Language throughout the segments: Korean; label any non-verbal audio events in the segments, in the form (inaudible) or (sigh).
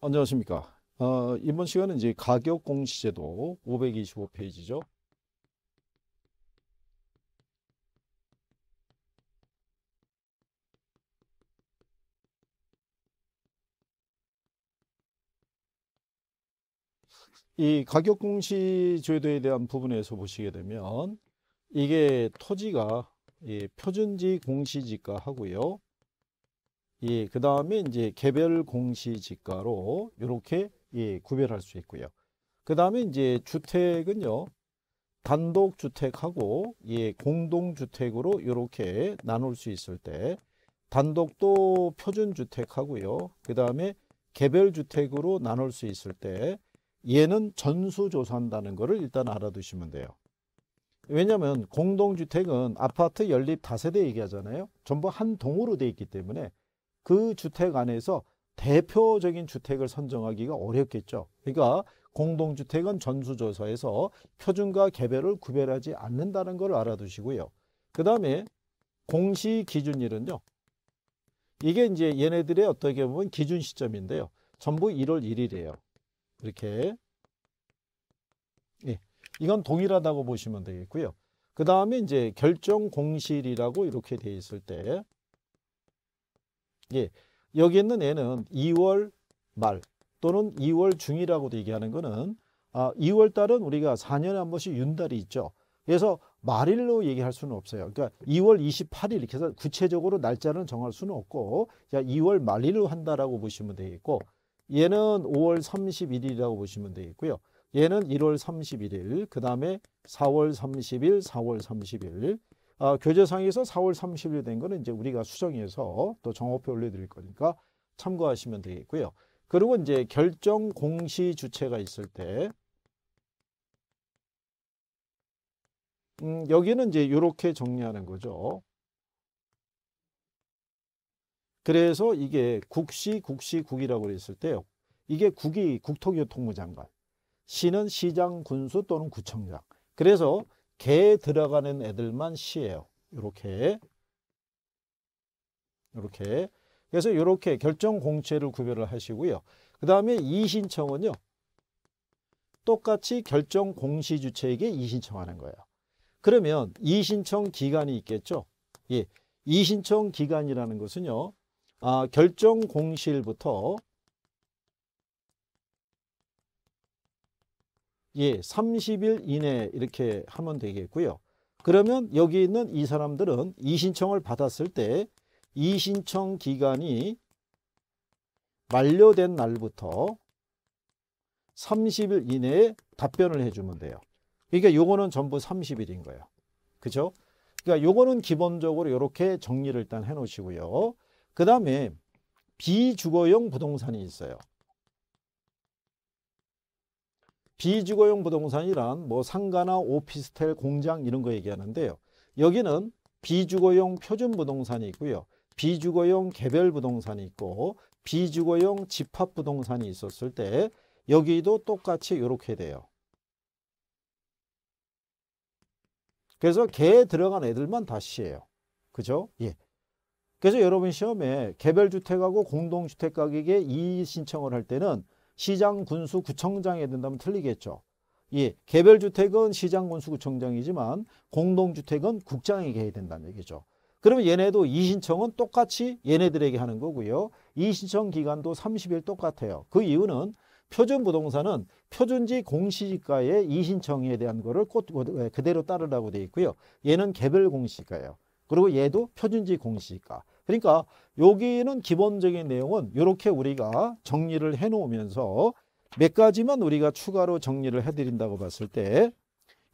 안녕하십니까. 어, 이번 시간은 이제 가격 공시제도 525페이지죠. 이 가격 공시 제도에 대한 부분에서 보시게 되면 이게 토지가 예, 표준지 공시지가 하고요. 예, 그 다음에 이제 개별 공시지가로 이렇게 예, 구별할 수 있고요. 그 다음에 이제 주택은요, 단독 주택하고 예, 공동 주택으로 이렇게 나눌 수 있을 때 단독도 표준 주택하고요. 그 다음에 개별 주택으로 나눌 수 있을 때 얘는 전수조사한다는 것을 일단 알아두시면 돼요. 왜냐하면 공동주택은 아파트 연립 다세대 얘기하잖아요. 전부 한 동으로 돼 있기 때문에 그 주택 안에서 대표적인 주택을 선정하기가 어렵겠죠. 그러니까 공동주택은 전수조사에서 표준과 개별을 구별하지 않는다는 걸 알아두시고요. 그 다음에 공시기준일은요. 이게 이제 얘네들의 어떻게 보면 기준 시점인데요. 전부 1월 1일이에요. 이렇게 예, 이건 동일하다고 보시면 되겠고요. 그 다음에 이제 결정 공실이라고 이렇게 돼 있을 때 예, 여기 있는 애는 2월 말 또는 2월 중이라고도 얘기하는 거는 아, 2월 달은 우리가 4년에 한 번씩 윤달이 있죠. 그래서 말일로 얘기할 수는 없어요. 그러니까 2월 28일 이렇게 해서 구체적으로 날짜는 정할 수는 없고 2월 말일로 한다라고 보시면 되겠고 얘는 5월 31일이라고 보시면 되겠고요. 얘는 1월 31일, 그 다음에 4월 30일, 4월 30일, 아, 교재상에서 4월 30일 된 거는 이제 우리가 수정해서 또 정오표 올려드릴 거니까 참고하시면 되겠고요. 그리고 이제 결정 공시 주체가 있을 때 음, 여기는 이제 이렇게 정리하는 거죠. 그래서 이게 국시, 국시, 국이라고 그랬을 때요. 이게 국이 국토교통부 장관, 시는 시장, 군수 또는 구청장. 그래서 개 들어가는 애들만 시예요. 이렇게 이렇게 그래서 이렇게 결정 공채를 구별을 하시고요. 그 다음에 이신청은요. 똑같이 결정 공시 주체에게 이신청하는 거예요. 그러면 이신청 기간이 있겠죠. 예, 이신청 기간이라는 것은요. 아, 결정 공시일부터 예, 30일 이내 이렇게 하면 되겠고요. 그러면 여기 있는 이 사람들은 이신청을 받았을 때 이신청 기간이 만료된 날부터 30일 이내에 답변을 해주면 돼요. 그러니까 요거는 전부 30일인 거예요. 그죠? 그러니까 요거는 기본적으로 이렇게 정리를 일단 해 놓으시고요. 그 다음에 비주거용 부동산이 있어요. 비주거용 부동산이란 뭐 상가나 오피스텔, 공장 이런 거 얘기하는데요. 여기는 비주거용 표준 부동산이 있고요. 비주거용 개별 부동산이 있고 비주거용 집합 부동산이 있었을 때 여기도 똑같이 이렇게 돼요. 그래서 개에 들어간 애들만 다시예요 그죠? 예. 그래서 여러분 시험에 개별주택하고 공동주택 가격에 이의 신청을 할 때는 시장, 군수, 구청장에 된다면 틀리겠죠. 예, 개별 주택은 시장, 군수, 구청장이지만 공동주택은 국장에게 해야 된다는 얘기죠. 그러면 얘네도 이 신청은 똑같이 얘네들에게 하는 거고요. 이 신청 기간도 30일 똑같아요. 그 이유는 표준 부동산은 표준지 공시지가의 이 신청에 대한 거를 어, 그대로 따르라고 돼 있고요. 얘는 개별 공시지가예요. 그리고 얘도 표준지 공시지가. 그러니까 여기는 기본적인 내용은 이렇게 우리가 정리를 해놓으면서 몇 가지만 우리가 추가로 정리를 해드린다고 봤을 때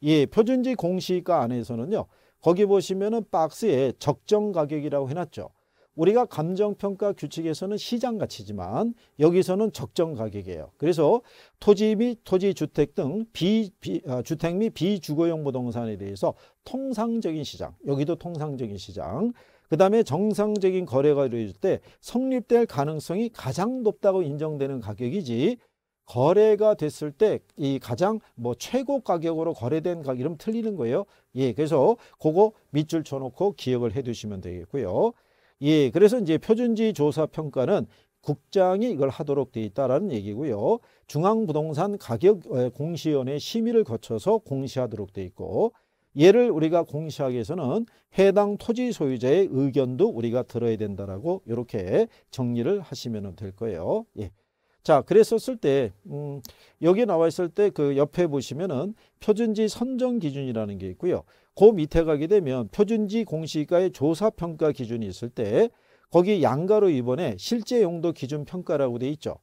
예, 표준지 공시가 안에서는요. 거기 보시면은 박스에 적정 가격이라고 해놨죠. 우리가 감정평가 규칙에서는 시장 가치지만 여기서는 적정 가격이에요. 그래서 토지 및 토지주택 등 비, 비 아, 주택 및 비주거용 부동산에 대해서 통상적인 시장, 여기도 통상적인 시장, 그 다음에 정상적인 거래가 이루어질 때 성립될 가능성이 가장 높다고 인정되는 가격이지 거래가 됐을 때 이 가장 뭐 최고 가격으로 거래된 가격 이름 틀리는 거예요. 예, 그래서 그거 밑줄 쳐놓고 기억을 해두시면 되겠고요. 예, 그래서 이제 표준지 조사 평가는 국장이 이걸 하도록 돼 있다라는 얘기고요. 중앙부동산 가격 어, 공시원의 심의를 거쳐서 공시하도록 돼 있고 얘를 우리가 공시하기 위해서는 해당 토지 소유자의 의견도 우리가 들어야 된다라고 이렇게 정리를 하시면 될 거예요. 예. 자, 그랬었을 때, 음, 여기 나와 있을 때 그 옆에 보시면은 표준지 선정 기준이라는 게 있고요. 그 밑에 가게 되면 표준지 공시가의 조사평가 기준이 있을 때 거기 양가로 이번에 실제 용도 기준 평가라고 돼 있죠.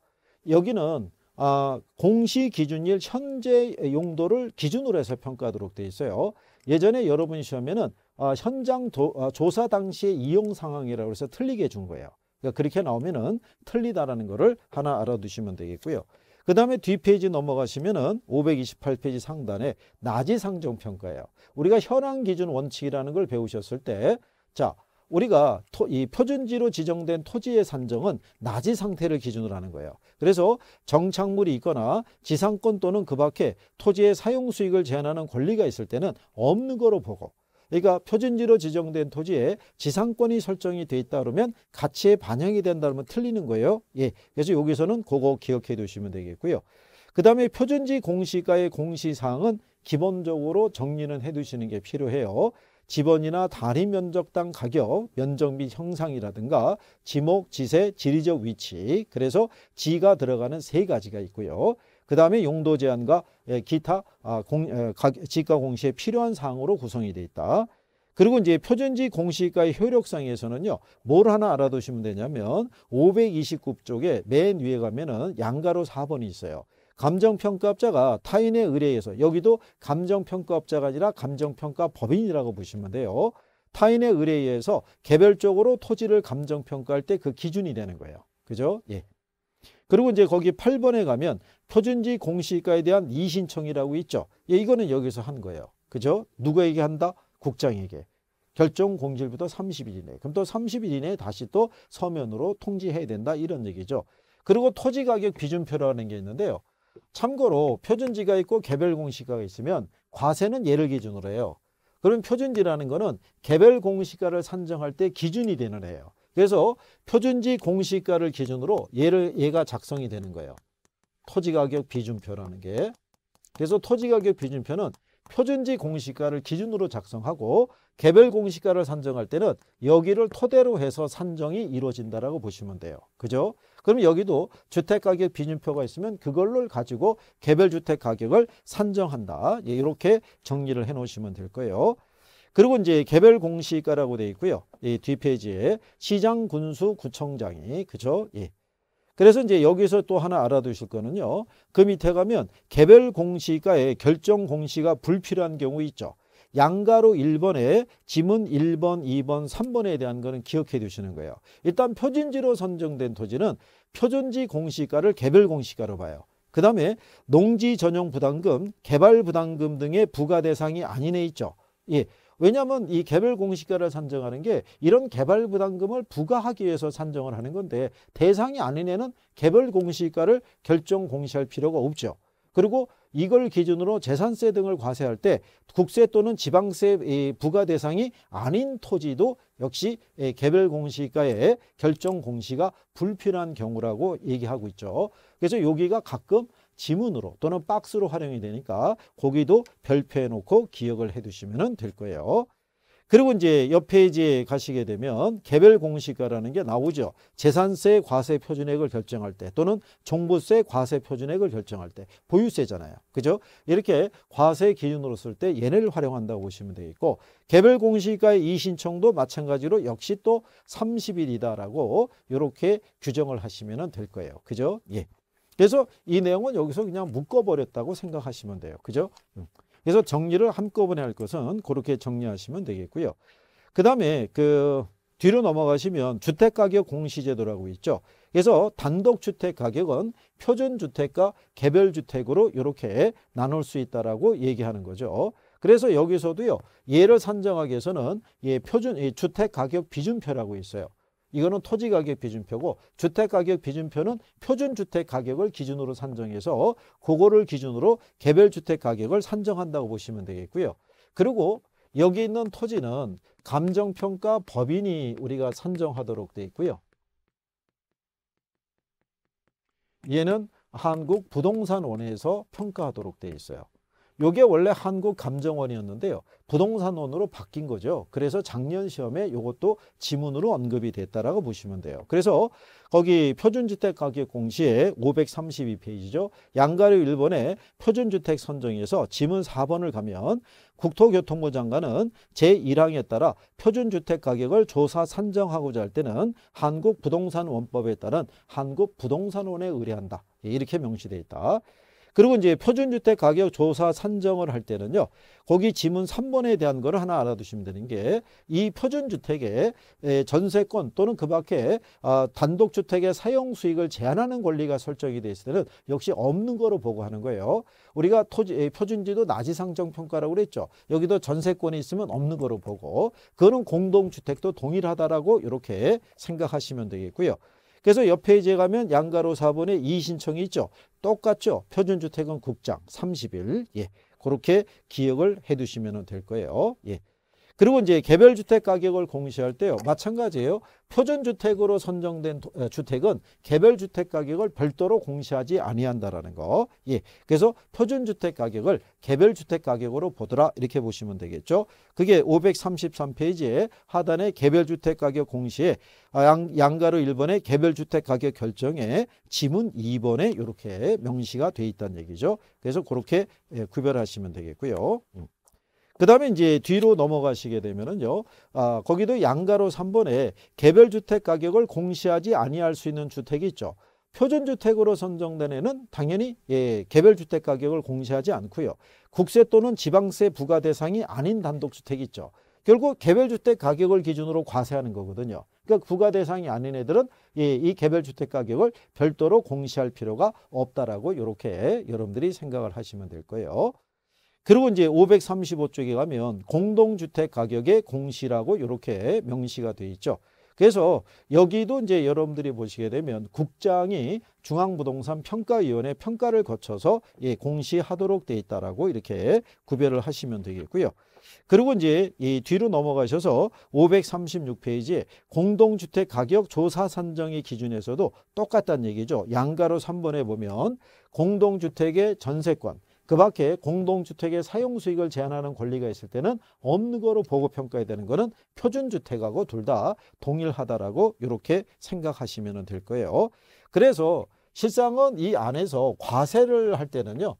여기는 아, 공시 기준일 현재 용도를 기준으로 해서 평가하도록 돼 있어요. 예전에 여러분 이 시험에는 어, 현장 도, 어, 조사 당시의 이용 상황이라고 해서 틀리게 준 거예요. 그러니까 그렇게 나오면은 틀리다라는 거를 하나 알아두시면 되겠고요. 그 다음에 뒷페이지 넘어가시면은 528페이지 상단에 낮이 상정평가예요. 우리가 현황 기준 원칙이라는 걸 배우셨을 때, 자, 우리가 토, 이 표준지로 지정된 토지의 산정은 나지 상태를 기준으로 하는 거예요. 그래서 정착물이 있거나 지상권 또는 그 밖에 토지의 사용 수익을 제한하는 권리가 있을 때는 없는 거로 보고 그러니까 표준지로 지정된 토지에 지상권이 설정이 돼 있다 그러면 가치에 반영이 된다면 그러 틀리는 거예요. 예. 그래서 여기서는 그거 기억해 두시면 되겠고요. 그 다음에 표준지 공시가의 공시사항은 기본적으로 정리는 해 두시는 게 필요해요. 집원이나 단위 면적당 가격, 면적 및 형상이라든가 지목, 지세, 지리적 위치 그래서 지가 들어가는 세 가지가 있고요. 그 다음에 용도 제한과 예, 기타 아, 공, 예, 지가 공시에 필요한 사항으로 구성이 되어 있다. 그리고 이제 표준지 공시가의 효력상에서는요. 뭘 하나 알아두시면 되냐면 529쪽에 맨 위에 가면은 양가로 4번이 있어요. 감정평가업자가 타인의 의뢰에서 여기도 감정평가업자가 아니라 감정평가법인이라고 보시면 돼요. 타인의 의뢰에 서 개별적으로 토지를 감정평가할 때 그 기준이 되는 거예요. 그죠? 예. 그리고 이제 거기 8번에 가면 표준지 공시가에 대한 이신청이라고 의 있죠. 예, 이거는 여기서 한 거예요. 그죠? 누구에게 한다? 국장에게. 결정 공지일부터 30일 이내. 그럼 또 30일 이내에 다시 또 서면으로 통지해야 된다 이런 얘기죠. 그리고 토지 가격 비준표라는 게 있는데요. 참고로 표준지가 있고 개별 공시가가 있으면 과세는 예를 기준으로 해요. 그럼 표준지라는 거는 개별 공시가를 산정할 때 기준이 되는 해요. 그래서 표준지 공시가를 기준으로 얘를 얘가 작성이 되는 거예요. 토지가격 비준표라는 게. 그래서 토지가격 비준표는 표준지 공시가를 기준으로 작성하고 개별 공시가를 산정할 때는 여기를 토대로 해서 산정이 이루어진다라고 보시면 돼요. 그죠? 그럼 여기도 주택가격 비준표가 있으면 그걸로 가지고 개별 주택 가격을 산정한다. 예, 이렇게 정리를 해 놓으시면 될 거예요. 그리고 이제 개별 공시가라고 되어 있고요. 이 뒷페이지에 시장 군수 구청장이 그죠? 예. 그래서 이제 여기서 또 하나 알아두실 거는요. 그 밑에 가면 개별 공시가에 결정 공시가 불필요한 경우 있죠. 양가로 1번에 지문 1번, 2번, 3번에 대한 거는 기억해 두시는 거예요. 일단 표준지로 선정된 토지는 표준지 공시가를 개별 공시가로 봐요. 그 다음에 농지 전용 부담금, 개발 부담금 등의 부과 대상이 아닌 해 있죠. 예. 왜냐하면 이 개별 공시가를 산정하는 게 이런 개발 부담금을 부과하기 위해서 산정을 하는 건데 대상이 아닌 애는 개별 공시가를 결정 공시할 필요가 없죠. 그리고 이걸 기준으로 재산세 등을 과세할 때 국세 또는 지방세 부과 대상이 아닌 토지도 역시 예, 개별 공시가의 결정 공시가 불필요한 경우라고 얘기하고 있죠. 그래서 여기가 가끔 지문으로 또는 박스로 활용이 되니까 거기도 별표해 놓고 기억을 해 두시면 될 거예요. 그리고 이제 옆 페이지에 가시게 되면 개별 공시가라는 게 나오죠. 재산세 과세 표준액을 결정할 때 또는 종부세 과세 표준액을 결정할 때 보유세잖아요. 그죠? 이렇게 과세 기준으로 쓸 때 얘네를 활용한다고 보시면 되겠고 개별 공시가의 이신청도 마찬가지로 역시 또 30일이다라고 이렇게 규정을 하시면 될 거예요. 그죠? 예. 그래서 이 내용은 여기서 그냥 묶어버렸다고 생각하시면 돼요. 그죠? 음. 그래서 정리를 한꺼번에 할 것은 그렇게 정리하시면 되겠고요. 그 다음에 그 뒤로 넘어가시면 주택가격 공시제도라고 있죠. 그래서 단독주택 가격은 표준주택과 개별주택으로 이렇게 나눌 수 있다라고 얘기하는 거죠. 그래서 여기서도요. 예를 산정하기 위해서는 예, 표준 예, 주택 가격 비준표라고 있어요. 이거는 토지 가격 비준표고 주택 가격 비준표는 표준 주택 가격을 기준으로 산정해서 그거를 기준으로 개별 주택 가격을 산정한다고 보시면 되겠고요. 그리고 여기 있는 토지는 감정평가 법인이 우리가 산정하도록 되어 있고요. 얘는 한국부동산원에서 평가하도록 되어 있어요. 요게 원래 한국 감정원이었는데요. 부동산원으로 바뀐 거죠. 그래서 작년 시험에 요것도 지문으로 언급이 됐다라고 보시면 돼요. 그래서 거기 표준주택 가격 공시에 532페이지죠. 양가류 1번에 표준주택 선정에서 지문 4번을 가면 국토교통부 장관은 제1항에 따라 표준주택 가격을 조사 산정하고자 할 때는 한국부동산원법에 따른 한국부동산원에 의뢰한다. 이렇게 명시돼 있다. 그리고 이제 표준주택 가격 조사 산정을 할 때는요. 거기 지문 3번에 대한 걸 하나 알아두시면 되는 게 이 표준주택의 전세권 또는 그 밖에 아, 단독주택의 사용 수익을 제한하는 권리가 설정이 돼 있을 때는 역시 없는 거로 보고하는 거예요. 우리가 토지, 표준지도 낮이 상정평가라고 그랬죠. 여기도 전세권이 있으면 없는 거로 보고 그거는 공동주택도 동일하다라고 이렇게 생각하시면 되겠고요. 그래서 옆에이제 가면 양가로 4번에 이신청이 의 있죠. 똑같죠. 표준주택은 국장 30일. 예. 그렇게 기억을 해 두시면 될 거예요. 예. 그리고 이제 개별 주택 가격을 공시할 때요. 마찬가지예요. 표준 주택으로 선정된 어, 주택은 개별 주택 가격을 별도로 공시하지 아니한다라는 거. 예. 그래서 표준 주택 가격을 개별 주택 가격으로 보더라 이렇게 보시면 되겠죠. 그게 533페이지에 하단에 개별 주택 가격 공시에 아, 양, 양가로 1번에 개별 주택 가격 결정에 지문 2번에 이렇게 명시가 돼 있다는 얘기죠. 그래서 그렇게 예, 구별하시면 되겠고요. 음. 그 다음에 이제 뒤로 넘어가시게 되면은요. 아, 거기도 양가로 3번에 개별 주택 가격을 공시하지 아니할 수 있는 주택이 있죠. 표준주택으로 선정된 애는 당연히 예, 개별주택 가격을 공시하지 않고요. 국세 또는 지방세 부과 대상이 아닌 단독주택이 있죠. 결국 개별주택 가격을 기준으로 과세하는 거거든요. 그러니까 부가 대상이 아닌 애들은 예, 이 개별주택 가격을 별도로 공시할 필요가 없다라고 이렇게 여러분들이 생각을 하시면 될 거예요. 그리고 이제 535쪽에 가면 공동주택 가격의 공시라고 이렇게 명시가 되어 있죠. 그래서 여기도 이제 여러분들이 보시게 되면 국장이 중앙부동산 평가위원회 평가를 거쳐서 예, 공시하도록 되어 있다라고 이렇게 구별을 하시면 되겠고요. 그리고 이제 이 뒤로 넘어가셔서 536페이지에 공동주택 가격 조사 산정의 기준에서도 똑같다는 얘기죠. 양가로 3번에 보면 공동주택의 전세권 그 밖에 공동주택의 사용수익을 제한하는 권리가 있을 때는 없는 거로 보고평가해야 되는 거는 표준주택하고 둘 다 동일하다라고 이렇게 생각하시면 될 거예요. 그래서 실상은 이 안에서 과세를 할 때는요.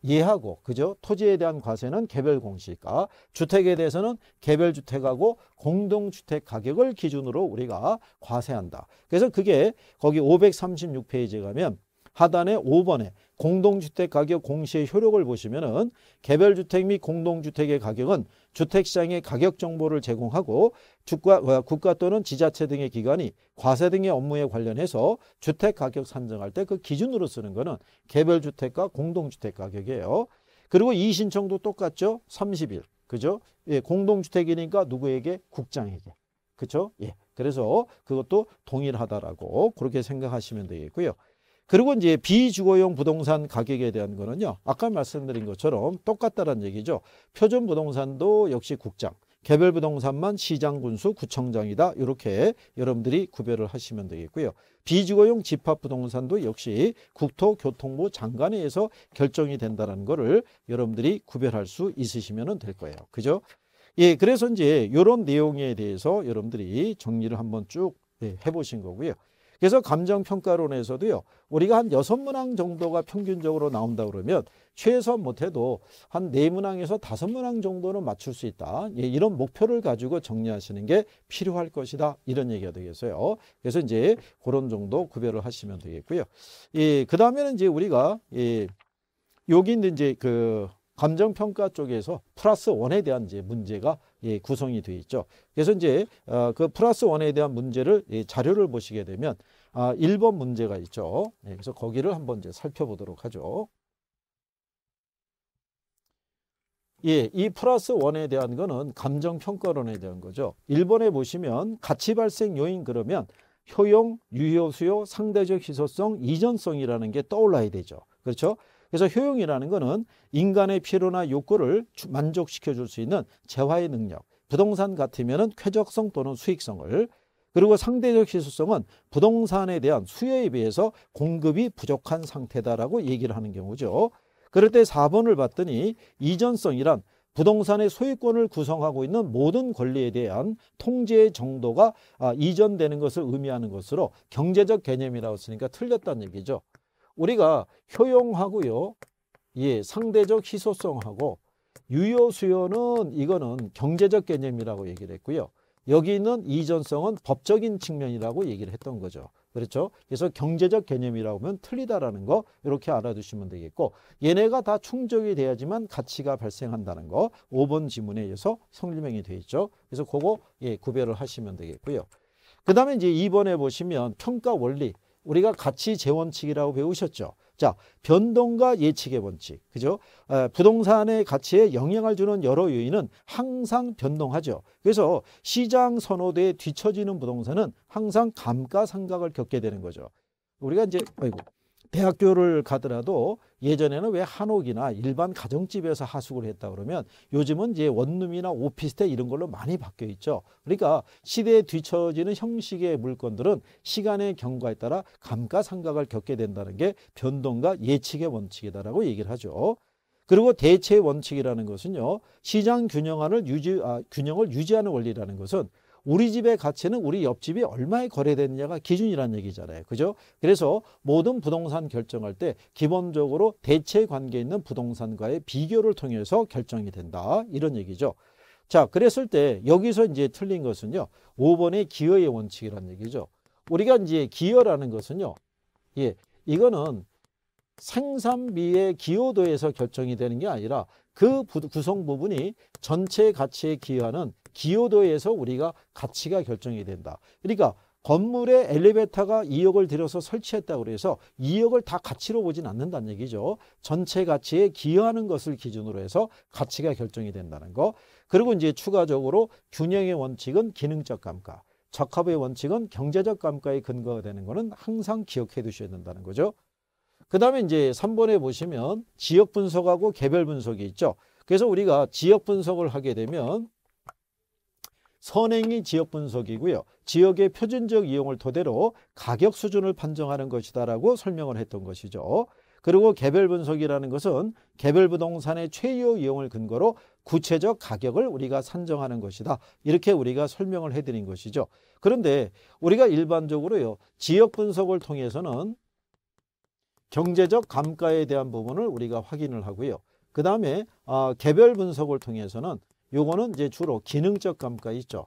이해하고 그죠? 토지에 대한 과세는 개별 공시가, 주택에 대해서는 개별 주택하고 공동 주택 가격을 기준으로 우리가 과세한다. 그래서 그게 거기 536페이지에 가면 하단에 5번에 공동주택 가격 공시의 효력을 보시면은 개별주택 및 공동주택의 가격은 주택시장의 가격 정보를 제공하고 주가, 어, 국가 또는 지자체 등의 기관이 과세 등의 업무에 관련해서 주택 가격 산정할 때 그 기준으로 쓰는 거는 개별주택과 공동주택 가격이에요. 그리고 이 신청도 똑같죠. 30일. 그죠? 예, 공동주택이니까 누구에게? 국장에게. 그렇죠? 예. 그래서 그것도 동일하다라고 그렇게 생각하시면 되겠고요. 그리고 이제 비주거용 부동산 가격에 대한 거는요. 아까 말씀드린 것처럼 똑같다는 얘기죠. 표준 부동산도 역시 국장, 개별 부동산만 시장 군수 구청장이다 이렇게 여러분들이 구별을 하시면 되겠고요. 비주거용 집합 부동산도 역시 국토교통부 장관에 의해서 결정이 된다는 거를 여러분들이 구별할 수 있으시면 될 거예요. 그죠? 예, 그래서 이제 이런 내용에 대해서 여러분들이 정리를 한번 쭉 예, 해보신 거고요. 그래서 감정평가론에서도요. 우리가 한 여섯 문항 정도가 평균적으로 나온다 그러면 최소한 못해도 한 네 문항에서 다섯 문항 정도는 맞출 수 있다. 예, 이런 목표를 가지고 정리하시는 게 필요할 것이다. 이런 얘기가 되겠어요. 그래서 이제 그런 정도 구별을 하시면 되겠고요. 예, 그 다음에는 이제 우리가 예, 여기 있는 이제 그 감정평가 쪽에서 플러스 원에 대한 이제 문제가 예, 구성이 되어 있죠. 그래서 이제 어, 그 플러스 원에 대한 문제를 예, 자료를 보시게 되면 아, 1번 문제가 있죠. 네, 그래서 거기를 한번 이제 살펴보도록 하죠. 예, 이 플러스 원에 대한 거는 감정평가론에 대한 거죠. 1번에 보시면 가치 발생 요인 그러면 효용, 유효 수요, 상대적 희소성, 이전성이라는 게 떠올라야 되죠. 그렇죠? 그래서 효용이라는 거는 인간의 필요나 욕구를 만족시켜 줄 수 있는 재화의 능력, 부동산 같으면 은 쾌적성 또는 수익성을 그리고 상대적 희소성은 부동산에 대한 수요에 비해서 공급이 부족한 상태다라고 얘기를 하는 경우죠. 그럴 때 4번을 봤더니 이전성이란 부동산의 소유권을 구성하고 있는 모든 권리에 대한 통제의 정도가 아, 이전되는 것을 의미하는 것으로 경제적 개념이라고 쓰니까 틀렸다는 얘기죠. 우리가 효용하고요. 예, 상대적 희소성하고 유효 수요는 이거는 경제적 개념이라고 얘기를 했고요. 여기 있는 이전성은 법적인 측면이라고 얘기를 했던 거죠. 그렇죠? 그래서 경제적 개념이라고 하면 틀리다라는 거 이렇게 알아두시면 되겠고 얘네가 다 충족이 돼야지만 가치가 발생한다는 거 5번 지문에 의해서 성립명이돼 있죠. 그래서 그거 예, 구별을 하시면 되겠고요. 그 다음에 이제 2번에 보시면 평가 원리 우리가 가치 재원칙이라고 배우셨죠. 자, 변동과 예측의 원칙. 그죠? 부동산의 가치에 영향을 주는 여러 요인은 항상 변동하죠. 그래서 시장 선호도에 뒤처지는 부동산은 항상 감가상각을 겪게 되는 거죠. 우리가 이제 아이고 대학교를 가더라도 예전에는 왜 한옥이나 일반 가정집에서 하숙을 했다 그러면 요즘은 이제 원룸이나 오피스텔 이런 걸로 많이 바뀌어 있죠. 그러니까 시대에 뒤처지는 형식의 물건들은 시간의 경과에 따라 감가상각을 겪게 된다는 게 변동과 예측의 원칙이다라고 얘기를 하죠. 그리고 대체 원칙이라는 것은요. 시장 균형안을 유지 아, 균형을 유지하는 원리라는 것은 우리 집의 가치는 우리 옆집이 얼마에 거래됐느냐가 기준이라는 얘기잖아요. 그죠? 그래서 모든 부동산 결정할 때 기본적으로 대체 관계 있는 부동산과의 비교를 통해서 결정이 된다. 이런 얘기죠. 자, 그랬을 때 여기서 이제 틀린 것은요. 5번의 기여의 원칙이라는 얘기죠. 우리가 이제 기여라는 것은요. 예. 이거는 생산비의 기여도에서 결정이 되는 게 아니라 그 구성 부분이 전체 가치에 기여하는 기여도에서 우리가 가치가 결정이 된다. 그러니까 건물에 엘리베이터가 2억을 들여서 설치했다고 해서 2억을 다 가치로 보진 않는다는 얘기죠. 전체 가치에 기여하는 것을 기준으로 해서 가치가 결정이 된다는 거. 그리고 이제 추가적으로 균형의 원칙은 기능적 감가. 적합의 원칙은 경제적 감가에 근거가 되는 것은 항상 기억해 두셔야 된다는 거죠. 그 다음에 이제 3번에 보시면 지역 분석하고 개별 분석이 있죠. 그래서 우리가 지역 분석을 하게 되면 선행이 지역 분석이고요. 지역의 표준적 이용을 토대로 가격 수준을 판정하는 것이다라고 설명을 했던 것이죠. 그리고 개별 분석이라는 것은 개별 부동산의 최요 이용을 근거로 구체적 가격을 우리가 산정하는 것이다. 이렇게 우리가 설명을 해드린 것이죠. 그런데 우리가 일반적으로요. 지역 분석을 통해서는 경제적 감가에 대한 부분을 우리가 확인을 하고요. 그 다음에 어, 아, 개별 분석을 통해서는 요거는 이제 주로 기능적 감가 있죠.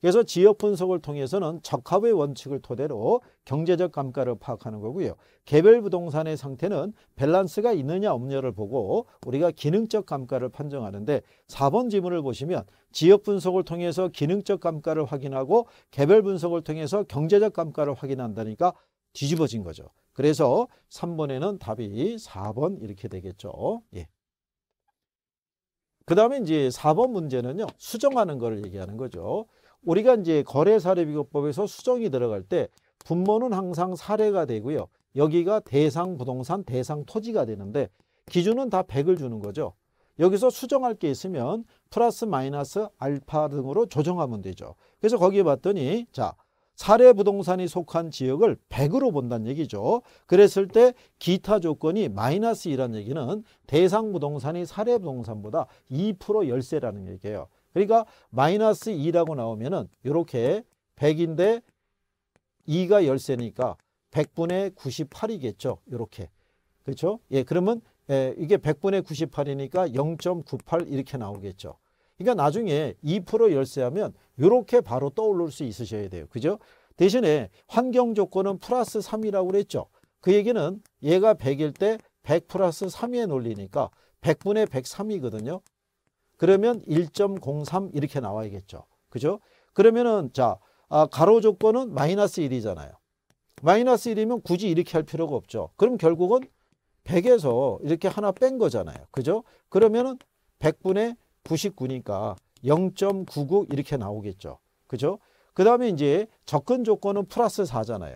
그래서 지역 분석을 통해서는 적합의 원칙을 토대로 경제적 감가를 파악하는 거고요. 개별 부동산의 상태는 밸런스가 있느냐 없느냐를 보고 우리가 기능적 감가를 판정하는데 4번 지문을 보시면 지역 분석을 통해서 기능적 감가를 확인하고 개별 분석을 통해서 경제적 감가를 확인한다니까 뒤집어진 거죠. 그래서 3번에는 답이 4번 이렇게 되겠죠. 예. 그 다음에 이제 4번 문제는요. 수정하는 것을 얘기하는 거죠. 우리가 이제 거래사례비교법에서 수정이 들어갈 때 분모는 항상 사례가 되고요. 여기가 대상 부동산, 대상 토지가 되는데 기준은 다 100을 주는 거죠. 여기서 수정할 게 있으면 플러스 마이너스 알파 등으로 조정하면 되죠. 그래서 거기에 봤더니 자 사례 부동산이 속한 지역을 100으로 본다는 얘기죠. 그랬을 때 기타 조건이 마이너스 2란 얘기는 대상 부동산이 사례 부동산보다 2% 열세라는 얘기예요. 그러니까 마이너스 2라고 나오면은 이렇게 100인데 2가 열세니까 100분의 98이겠죠. 이렇게. 그렇죠? 예, 그러면 예, 이게 100분의 98이니까 0.98 이렇게 나오겠죠. 그러니까 나중에 2% 열세하면 이렇게 바로 떠올릴 수 있으셔야 돼요. 그죠? 대신에 환경 조건은 플러스 3이라고 그랬죠. 그 얘기는 얘가 100일 때 100 플러스 3에놀리니까 100분의 103이거든요. 그러면 1.03 이렇게 나와야겠죠. 그죠? 그러면은 자 아, 가로 조건은 마이너스 1이잖아요. 마이너스 1이면 굳이 이렇게 할 필요가 없죠. 그럼 결국은 100에서 이렇게 하나 뺀 거잖아요. 그죠? 그러면은 100분의 99니까 0.99 이렇게 나오겠죠. 그죠? 그 다음에 이제 접근 조건은 플러스 4잖아요.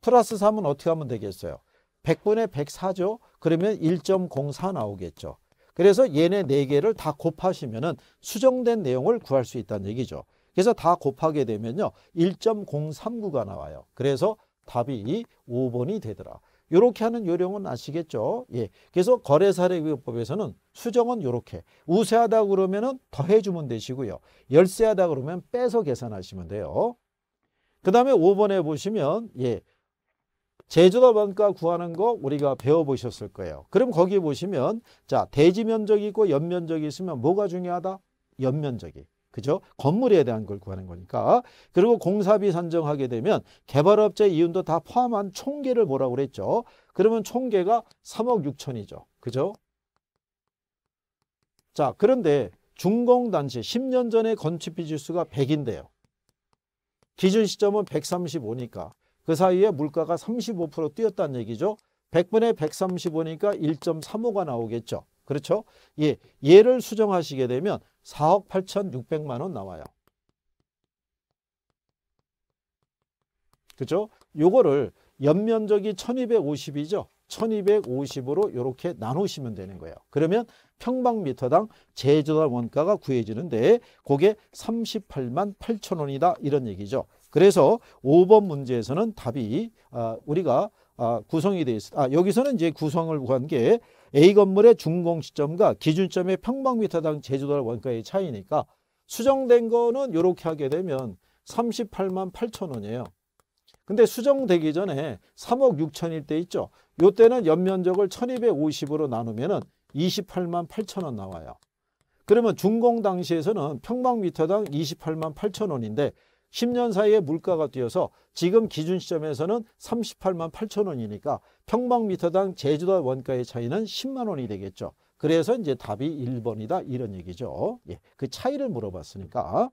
플러스 3은 어떻게 하면 되겠어요? 100분의 104죠. 그러면 1.04 나오겠죠. 그래서 얘네 4개를 다 곱하시면 은 수정된 내용을 구할 수 있다는 얘기죠. 그래서 다 곱하게 되면요. 1.039가 나와요. 그래서 답이 5번이 되더라. 이렇게 하는 요령은 아시겠죠? 예. 그래서 거래사례기업법에서는 수정은 이렇게 우세하다 그러면은 더해주면 되시고요. 열세하다 그러면 빼서 계산하시면 돼요. 그 다음에 5번에 보시면 예. 제조다 반가 구하는 거 우리가 배워보셨을 거예요. 그럼 거기 보시면 자 대지 면적이 있고 연면적이 있으면 뭐가 중요하다? 연면적이. 그죠? 건물에 대한 걸 구하는 거니까. 그리고 공사비 산정하게 되면 개발업체 이윤도 다 포함한 총계를 뭐라고 그랬죠? 그러면 총계가 3억 6천이죠. 그죠? 자, 그런데 준공 단지 10년 전에 건축비 지수가 100인데요. 기준 시점은 135니까 그 사이에 물가가 35% 뛰었다는 얘기죠. 100분의 135니까 1.35가 나오겠죠. 그렇죠? 예, 얘를 수정하시게 되면 4억 8천6백만원 나와요. 그죠? 요거를 연면적이 1250이죠. 1250으로 이렇게 나누시면 되는 거예요. 그러면 평방미터당 제조단 원가가 구해지는데 그게 38만 8천 원이다 이런 얘기죠. 그래서 5번 문제에서는 답이 아, 우리가 아, 구성이 돼 있어. 아, 여기서는 이제 구성을 구한 게 A 건물의 준공 시점과 기준점의 평방미터당 제주도달 원가의 차이니까 수정된 거는 이렇게 하게 되면 38만 8천 원이에요. 근데 수정되기 전에 3억 6천일 때 있죠. 요때는 연면적을 1250으로 나누면 은 28만 8천 원 나와요. 그러면 준공 당시에서는 평방미터당 28만 8천 원인데 10년 사이에 물가가 뛰어서 지금 기준 시점에서는 38만 8천 원이니까 평방미터당 제주도 원가의 차이는 10만 원이 되겠죠. 그래서 이제 답이 1번이다 이런 얘기죠. 예, 그 차이를 물어봤으니까.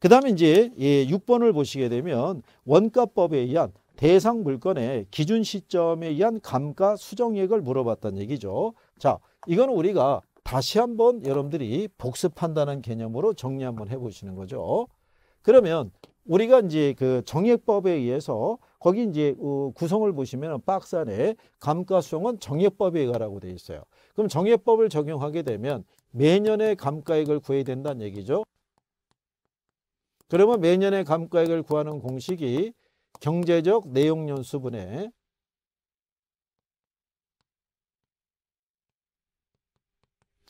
그 다음에 이제 예, 6번을 보시게 되면 원가법에 의한 대상 물건의 기준 시점에 의한 감가 수정액을 물어봤다는 얘기죠. 자, 이건 우리가 다시 한번 여러분들이 복습한다는 개념으로 정리 한번 해보시는 거죠. 그러면 우리가 이제 그 정액법에 의해서 거기 이제 어, 구성을 보시면 박스 안에 감가수송은 정액법에 의하라고 되어 있어요. 그럼 정액법을 적용하게 되면 매년의 감가액을 구해야 된다는 얘기죠. 그러면 매년의 감가액을 구하는 공식이 경제적 내용연수분의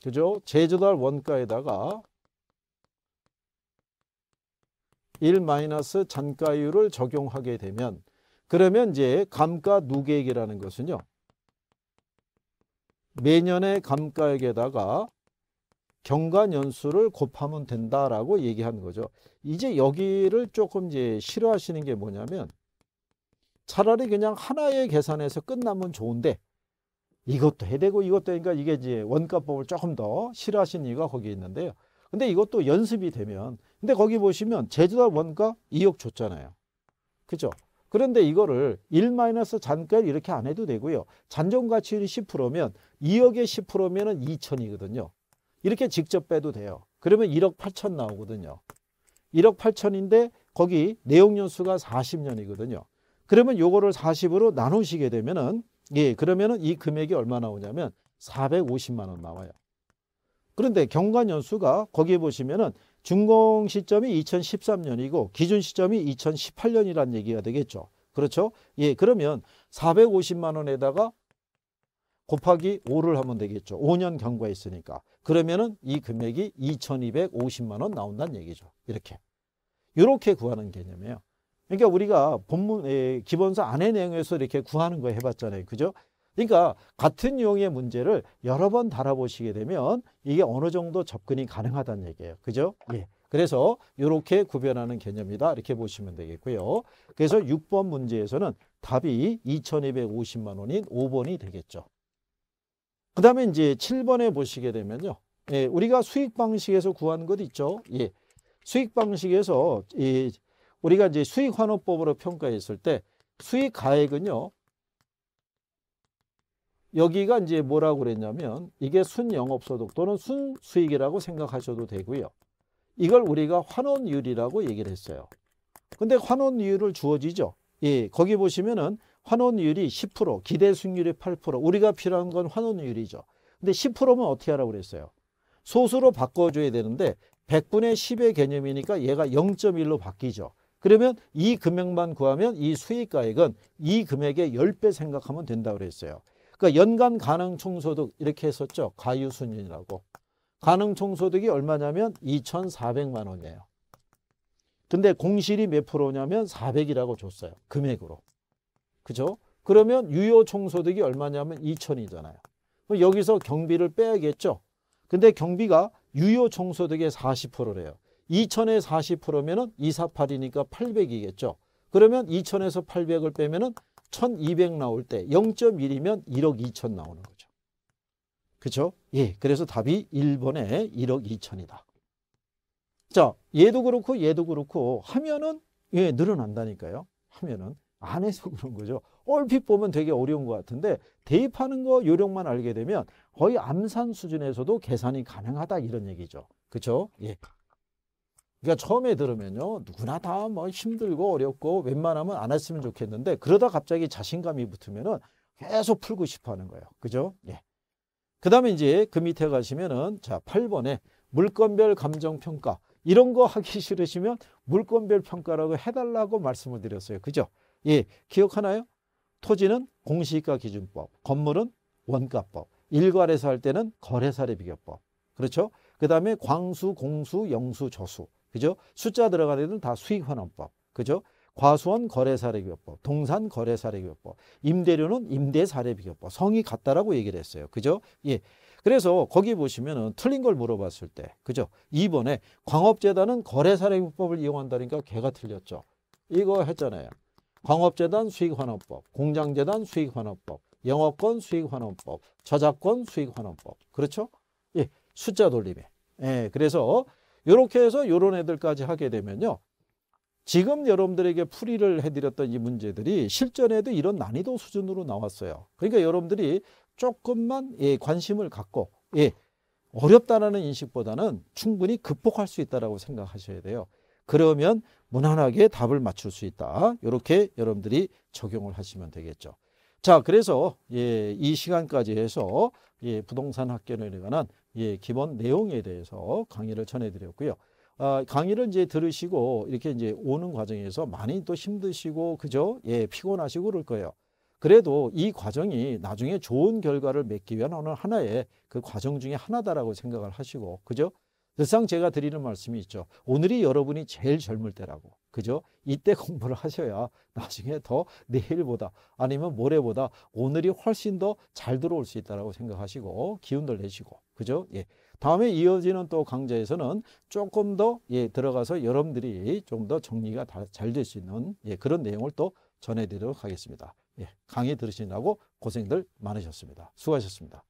그죠? 제조달 원가에다가 1 마이너스 잔가율을 적용하게 되면 그러면 이제 감가 누계액이라는 것은요. 매년의 감가액에다가 경과연수를 곱하면 된다라고 얘기하는 거죠. 이제 여기를 조금 이제 싫어하시는 게 뭐냐면 차라리 그냥 하나의 계산에서 끝나면 좋은데 이것도 해야 되고 이것도 그니까 이게 이제 원가법을 조금 더 싫어하시는 이유가 거기 에 있는데요. 근데 이것도 연습이 되면 근데 거기 보시면 제주도 원가 2억 줬잖아요. 그죠? 그런데 이거를 1 마이너스 잔가를 이렇게 안 해도 되고요. 잔존 가치율이 10%면 2억에 1 0면 2천이거든요. 이렇게 직접 빼도 돼요. 그러면 1억 8천 나오거든요. 1억 8천인데 거기 내용연수가 40년이거든요. 그러면 요거를 40으로 나누시게 되면은 예, 그러면은 이 금액이 얼마 나오냐면 450만 원 나와요. 그런데 경관 연수가 거기에 보시면은 준공 시점이 2013년이고 기준 시점이 2018년이란 얘기가 되겠죠. 그렇죠? 예, 그러면 450만 원에다가 곱하기 5를 하면 되겠죠. 5년 경과했으니까. 그러면은 이 금액이 2,250만 원 나온다는 얘기죠. 이렇게. 이렇게 구하는 개념이에요. 그러니까 우리가 본문 예, 기본서 안의 내용에서 이렇게 구하는 거 해봤잖아요. 그죠? 그러니까 같은 유형의 문제를 여러 번 달아보시게 되면 이게 어느 정도 접근이 가능하다는 얘기예요. 그죠? 예. 그래서 이렇게 구별하는 개념이다. 이렇게 보시면 되겠고요. 그래서 6번 문제에서는 답이 2250만 원인 5번이 되겠죠. 그 다음에 이제 7번에 보시게 되면요. 예, 우리가 수익 방식에서 구한 것 있죠. 예. 수익 방식에서 이 우리가 이제 수익 환호법으로 평가했을 때 수익 가액은요. 여기가 이제 뭐라고 그랬냐면 이게 순영업소득 또는 순수익이라고 생각하셔도 되고요. 이걸 우리가 환원율이라고 얘기를 했어요. 근데 환원율을 주어지죠. 예, 거기 보시면은 환원율이 10%, 기대 수익률이 8%. 우리가 필요한 건 환원율이죠. 근데 10%면 어떻게 하라고 그랬어요? 소수로 바꿔줘야 되는데 100분의 10의 개념이니까 얘가 0.1로 바뀌죠. 그러면 이 금액만 구하면 이 수익가액은 이 금액의 10배 생각하면 된다고 그랬어요. 그러니까 연간 가능 총소득 이렇게 했었죠. 가유순위라고 가능 총소득이 얼마냐면 2,400만 원이에요. 근데 공실이 몇 프로냐면 400이라고 줬어요. 금액으로. 그죠? 그러면 유효 총소득이 얼마냐면 2천이잖아요. 여기서 경비를 빼야겠죠. 근데 경비가 유효 총소득의 40%래요. 2천에 40%면은 248이니까 800이겠죠. 그러면 2천에서 800을 빼면은 1200 나올 때 0.1이면 1억 2천 나오는 거죠. 그렇죠? 예, 그래서 답이 1번에 1억 2천이다. 자, 얘도 그렇고 얘도 그렇고 하면은 예, 늘어난다니까요. 하면은 안 해서 (laughs) 그런 거죠. 얼핏 보면 되게 어려운 것 같은데 대입하는 거 요령만 알게 되면 거의 암산 수준에서도 계산이 가능하다 이런 얘기죠. 그렇죠? 예. 그러니까 처음에 들으면요 누구나 다 뭐 힘들고 어렵고 웬만하면 안 했으면 좋겠는데 그러다 갑자기 자신감이 붙으면은 계속 풀고 싶어하는 거예요. 그죠? 예. 그다음에 이제 그 밑에 가시면은 자 8번에 물건별 감정 평가 이런 거 하기 싫으시면 물건별 평가라고 해달라고 말씀을 드렸어요. 그죠? 예, 기억하나요? 토지는 공시가 기준법, 건물은 원가법, 일괄에서 할 때는 거래사례 비교법. 그렇죠? 그 다음에 광수, 공수, 영수, 저수. 그죠? 숫자 들어가는 애들은 다 수익환원법. 그죠? 과수원 거래사례비교법, 동산 거래사례비교법, 임대료는 임대사례비교법, 성이 같다라고 얘기를 했어요. 그죠? 예. 그래서 거기 보시면은 틀린 걸 물어봤을 때, 그죠? 2번에 광업재단은 거래사례비법을 이용한다니까 걔가 틀렸죠. 이거 했잖아요. 광업재단 수익환원법, 공장재단 수익환원법, 영업권 수익환원법, 저작권 수익환원법. 그렇죠? 예. 숫자 돌림에. 예. 그래서 이렇게 해서 이런 애들까지 하게 되면요. 지금 여러분들에게 풀이를 해드렸던 이 문제들이 실전에도 이런 난이도 수준으로 나왔어요. 그러니까 여러분들이 조금만 예, 관심을 갖고 예, 어렵다라는 인식보다는 충분히 극복할 수 있다라고 생각하셔야 돼요. 그러면 무난하게 답을 맞출 수 있다. 이렇게 여러분들이 적용을 하시면 되겠죠. 자, 그래서 예, 이 시간까지 해서 예, 부동산 학계론에 관한 예, 기본 내용에 대해서 강의를 전해드렸고요. 아, 강의를 이제 들으시고 이렇게 이제 오는 과정에서 많이 또 힘드시고 그죠? 예, 피곤하시고 그럴 거예요. 그래도 이 과정이 나중에 좋은 결과를 맺기 위한 어느 하나의 그 과정 중에 하나다라고 생각을 하시고 그죠? 늘상 제가 드리는 말씀이 있죠. 오늘이 여러분이 제일 젊을 때라고. 그죠? 이때 (laughs) 공부를 하셔야 나중에 더 내일보다 아니면 모레보다 오늘이 훨씬 더 잘 들어올 수 있다라고 생각하시고 기운을 내시고 그죠? 예. 다음에 이어지는 또 강좌에서는 조금 더 예, 들어가서 여러분들이 좀 더 정리가 잘 될 수 있는 예, 그런 내용을 또 전해드리도록 하겠습니다. 예, 강의 들으시느라고 고생들 많으셨습니다. 수고하셨습니다.